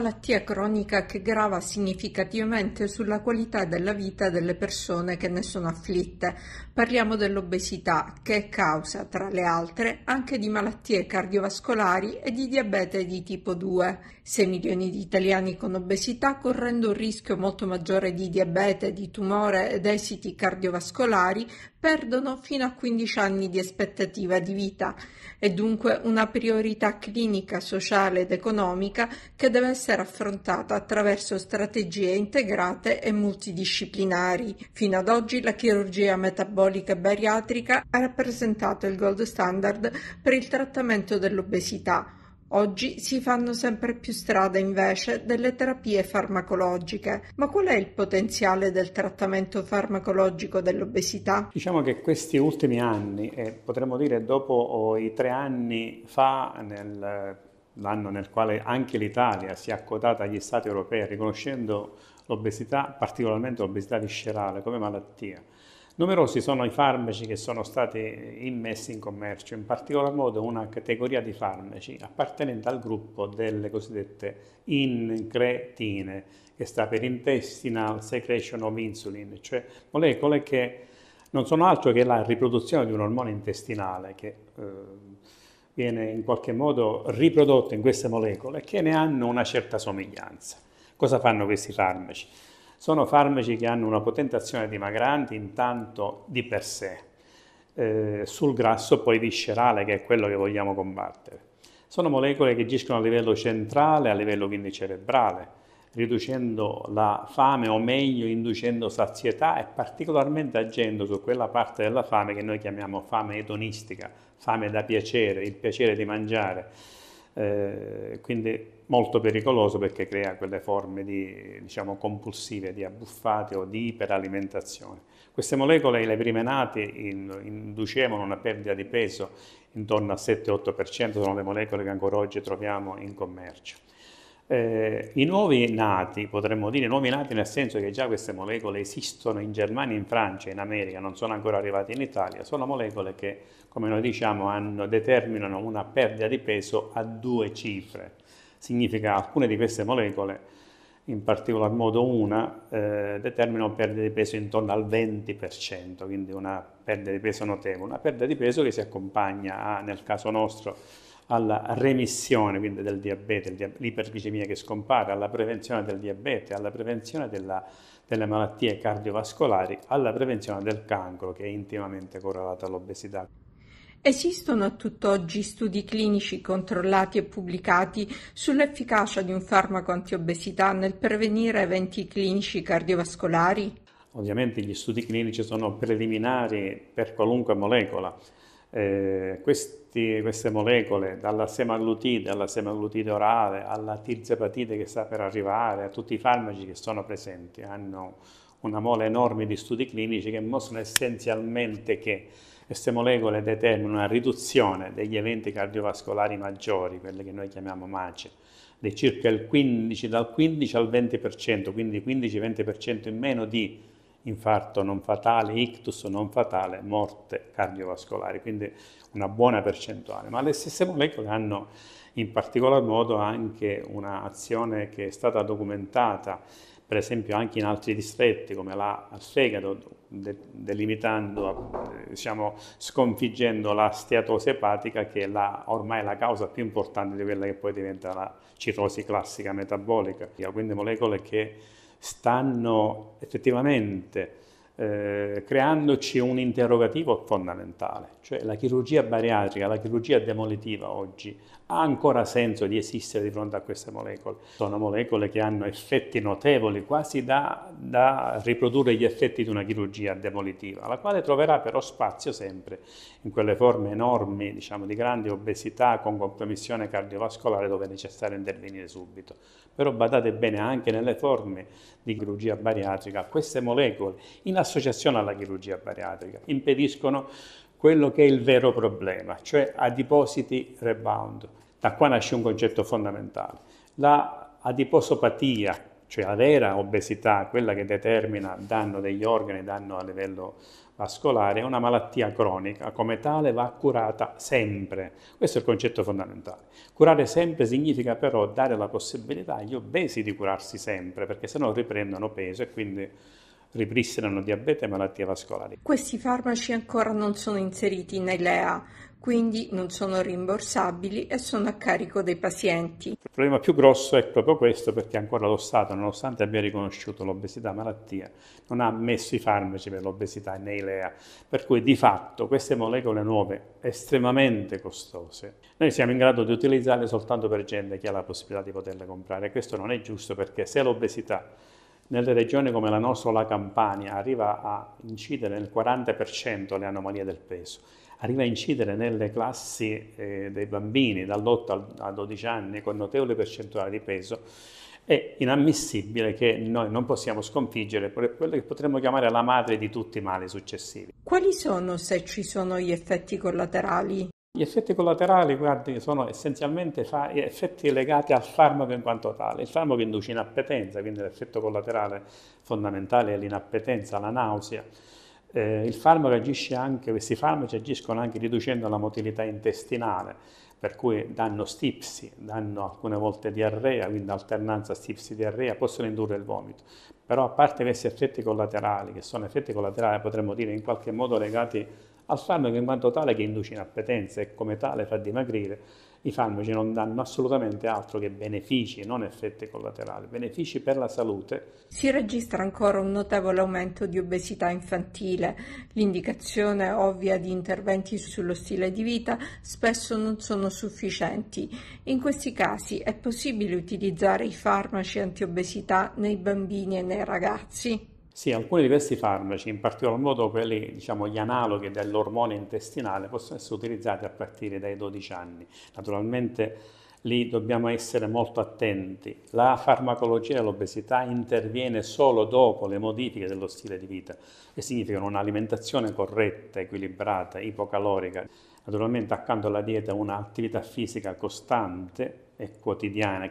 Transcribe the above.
malattia cronica che grava significativamente sulla qualità della vita delle persone che ne sono afflitte. Parliamo dell'obesità, che è causa, tra le altre, anche di malattie cardiovascolari e di diabete di tipo 2. 6 milioni di italiani con obesità, correndo un rischio molto maggiore di diabete, di tumore ed esiti cardiovascolari, perdono fino a 15 anni di aspettativa di vita. È dunque una priorità clinica, sociale ed economica che deve essere essere affrontata attraverso strategie integrate e multidisciplinari. Fino ad oggi la chirurgia metabolica bariatrica ha rappresentato il gold standard per il trattamento dell'obesità. Oggi si fanno sempre più strada invece delle terapie farmacologiche, ma qual è il potenziale del trattamento farmacologico dell'obesità? Diciamo che questi ultimi anni, e potremmo dire dopo i tre anni fa nel l'anno nel quale anche l'Italia si è accodata agli Stati europei riconoscendo l'obesità, particolarmente l'obesità viscerale, come malattia. Numerosi sono i farmaci che sono stati immessi in commercio, in particolar modo una categoria di farmaci appartenente al gruppo delle cosiddette incretine, che sta per intestinal secretion of insulin, cioè molecole che non sono altro che la riproduzione di un ormone intestinale che eh, viene in qualche modo riprodotto in queste molecole che ne hanno una certa somiglianza. Cosa fanno questi farmaci? Sono farmaci che hanno una potente azione dimagrante intanto di per sé, eh, sul grasso poi viscerale che è quello che vogliamo combattere. Sono molecole che agiscono a livello centrale, a livello quindi cerebrale, riducendo la fame o meglio inducendo sazietà e particolarmente agendo su quella parte della fame che noi chiamiamo fame edonistica, fame da piacere, il piacere di mangiare. Eh, quindi molto pericoloso perché crea quelle forme di, diciamo, compulsive, di abbuffate o di iperalimentazione. Queste molecole, le prime nate, inducevano una perdita di peso intorno al 7-8%, sono le molecole che ancora oggi troviamo in commercio. Eh, I nuovi nati, potremmo dire, nuovi nati nel senso che già queste molecole esistono in Germania, in Francia, in America, non sono ancora arrivate in Italia, sono molecole che, come noi diciamo, hanno, determinano una perdita di peso a due cifre. Significa che alcune di queste molecole, in particolar modo una, eh, determinano perdita di peso intorno al 20%, quindi una perdita di peso notevole, una perdita di peso che si accompagna a, nel caso nostro, alla remissione quindi del diabete, l'iperglicemia che scompare, alla prevenzione del diabete, alla prevenzione della, delle malattie cardiovascolari, alla prevenzione del cancro che è intimamente correlato all'obesità. Esistono a tutt'oggi studi clinici controllati e pubblicati sull'efficacia di un farmaco antiobesità nel prevenire eventi clinici cardiovascolari? Ovviamente gli studi clinici sono preliminari per qualunque molecola eh, questi, queste molecole, dalla semaglutide alla semaglutide orale, alla tirzepatite che sta per arrivare, a tutti i farmaci che sono presenti, hanno una mole enorme di studi clinici che mostrano essenzialmente che queste molecole determinano una riduzione degli eventi cardiovascolari maggiori, quelle che noi chiamiamo MACE, di circa 15, dal 15 al 20%, quindi 15-20% in meno di infarto non fatale, ictus non fatale, morte cardiovascolare, quindi una buona percentuale. Ma le stesse molecole hanno in particolar modo anche un'azione che è stata documentata per esempio anche in altri distretti come la, al fegato, de, delimitando, diciamo, sconfiggendo la steatosi epatica che è la, ormai la causa più importante di quella che poi diventa la cirrosi classica metabolica. Quindi molecole che stanno effettivamente eh, creandoci un interrogativo fondamentale, cioè la chirurgia bariatrica, la chirurgia demolitiva oggi ha ancora senso di esistere di fronte a queste molecole. Sono molecole che hanno effetti notevoli, quasi da, da riprodurre gli effetti di una chirurgia demolitiva, la quale troverà però spazio sempre in quelle forme enormi, diciamo, di grande obesità con compromissione cardiovascolare dove è necessario intervenire subito. Però badate bene anche nelle forme di chirurgia bariatrica, queste molecole in l'associazione alla chirurgia bariatrica, impediscono quello che è il vero problema, cioè adipositi rebound. Da qua nasce un concetto fondamentale. La adiposopatia, cioè la vera obesità, quella che determina danno degli organi, danno a livello vascolare, è una malattia cronica, come tale va curata sempre. Questo è il concetto fondamentale. Curare sempre significa però dare la possibilità agli obesi di curarsi sempre, perché se no riprendono peso e quindi ripristinano diabete e malattie vascolari. Questi farmaci ancora non sono inseriti nei LEA, quindi non sono rimborsabili e sono a carico dei pazienti. Il problema più grosso è proprio questo perché ancora lo Stato, nonostante abbia riconosciuto l'obesità malattia, non ha messo i farmaci per l'obesità nei LEA, per cui di fatto queste molecole nuove, estremamente costose, noi siamo in grado di utilizzarle soltanto per gente che ha la possibilità di poterle comprare. Questo non è giusto perché se l'obesità nelle regioni come la nostra o la Campania arriva a incidere nel 40% le anomalie del peso, arriva a incidere nelle classi eh, dei bambini dall'8 a 12 anni con notevole percentuale di peso, è inammissibile che noi non possiamo sconfiggere quello che potremmo chiamare la madre di tutti i mali successivi. Quali sono, se ci sono, gli effetti collaterali? Gli effetti collaterali, guardi, sono essenzialmente effetti legati al farmaco in quanto tale. Il farmaco induce inappetenza, quindi l'effetto collaterale fondamentale è l'inappetenza, la nausea. Eh, il farmaco agisce anche, questi farmaci agiscono anche riducendo la motilità intestinale, per cui danno stipsi, danno alcune volte diarrea, quindi alternanza stipsi-diarrea, possono indurre il vomito. Però a parte questi effetti collaterali, che sono effetti collaterali, potremmo dire in qualche modo legati a al farmaco in quanto tale che induce inappetenza e come tale fa dimagrire, i farmaci non danno assolutamente altro che benefici, non effetti collaterali, benefici per la salute. Si registra ancora un notevole aumento di obesità infantile. L'indicazione ovvia di interventi sullo stile di vita spesso non sono sufficienti. In questi casi è possibile utilizzare i farmaci antiobesità nei bambini e nei ragazzi? Sì, alcuni di questi farmaci, in particolar modo quelli, diciamo, gli analoghi dell'ormone intestinale, possono essere utilizzati a partire dai 12 anni. Naturalmente lì dobbiamo essere molto attenti. La farmacologia dell'obesità interviene solo dopo le modifiche dello stile di vita, che significano un'alimentazione corretta, equilibrata, ipocalorica, naturalmente accanto alla dieta un'attività fisica costante e quotidiana